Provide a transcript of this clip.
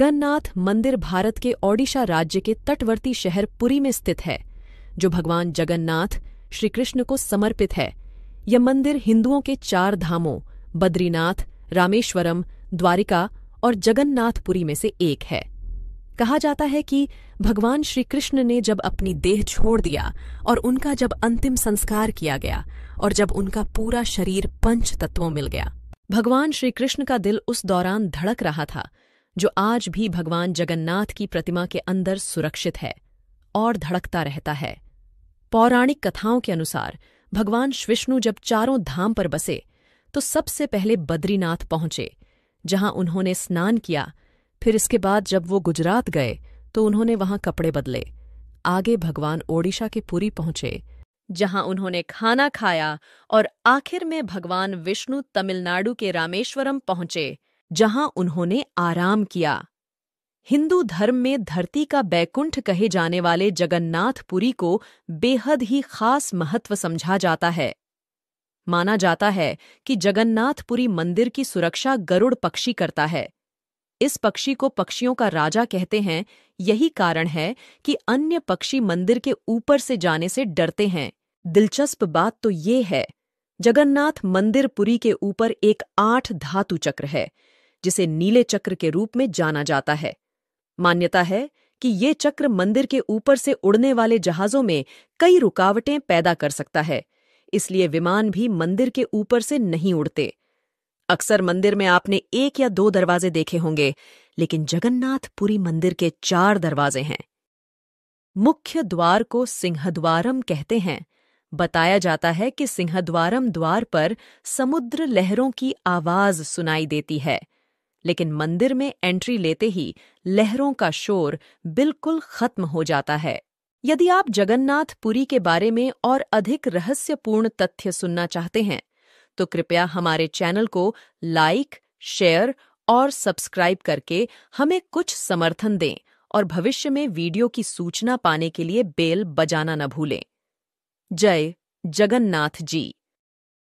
गन्नाथ मंदिर भारत के ओडिशा राज्य के तटवर्ती शहर पुरी में स्थित है जो भगवान जगन्नाथ श्री कृष्ण को समर्पित है यह मंदिर हिंदुओं के चार धामों बद्रीनाथ रामेश्वरम द्वारिका और जगन्नाथपुरी में से एक है कहा जाता है कि भगवान श्री कृष्ण ने जब अपनी देह छोड़ दिया और उनका जब अंतिम संस्कार किया गया और जब उनका पूरा शरीर पंच तत्वों मिल गया भगवान श्री कृष्ण का दिल उस दौरान धड़क रहा था जो आज भी भगवान जगन्नाथ की प्रतिमा के अंदर सुरक्षित है और धड़कता रहता है पौराणिक कथाओं के अनुसार भगवान विष्णु जब चारों धाम पर बसे तो सबसे पहले बद्रीनाथ पहुंचे जहां उन्होंने स्नान किया फिर इसके बाद जब वो गुजरात गए तो उन्होंने वहां कपड़े बदले आगे भगवान ओडिशा के पुरी पहुंचे जहां उन्होंने खाना खाया और आखिर में भगवान विष्णु तमिलनाडु के रामेश्वरम पहुंचे जहां उन्होंने आराम किया हिंदू धर्म में धरती का बैकुंठ कहे जाने वाले जगन्नाथपुरी को बेहद ही खास महत्व समझा जाता है माना जाता है कि जगन्नाथपुरी मंदिर की सुरक्षा गरुड़ पक्षी करता है इस पक्षी को पक्षियों का राजा कहते हैं यही कारण है कि अन्य पक्षी मंदिर के ऊपर से जाने से डरते हैं दिलचस्प बात तो ये है जगन्नाथ मंदिर पुरी के ऊपर एक आठ धातु चक्र है जिसे नीले चक्र के रूप में जाना जाता है मान्यता है कि ये चक्र मंदिर के ऊपर से उड़ने वाले जहाजों में कई रुकावटें पैदा कर सकता है इसलिए विमान भी मंदिर के ऊपर से नहीं उड़ते अक्सर मंदिर में आपने एक या दो दरवाजे देखे होंगे लेकिन जगन्नाथपुरी मंदिर के चार दरवाजे हैं मुख्य द्वार को सिंहद्वारम कहते हैं बताया जाता है कि सिंहद्वारम द्वार पर समुद्र लहरों की आवाज सुनाई देती है लेकिन मंदिर में एंट्री लेते ही लहरों का शोर बिल्कुल खत्म हो जाता है यदि आप जगन्नाथपुरी के बारे में और अधिक रहस्यपूर्ण तथ्य सुनना चाहते हैं तो कृपया हमारे चैनल को लाइक शेयर और सब्सक्राइब करके हमें कुछ समर्थन दें और भविष्य में वीडियो की सूचना पाने के लिए बेल बजाना न भूलें जय जगन्नाथ जी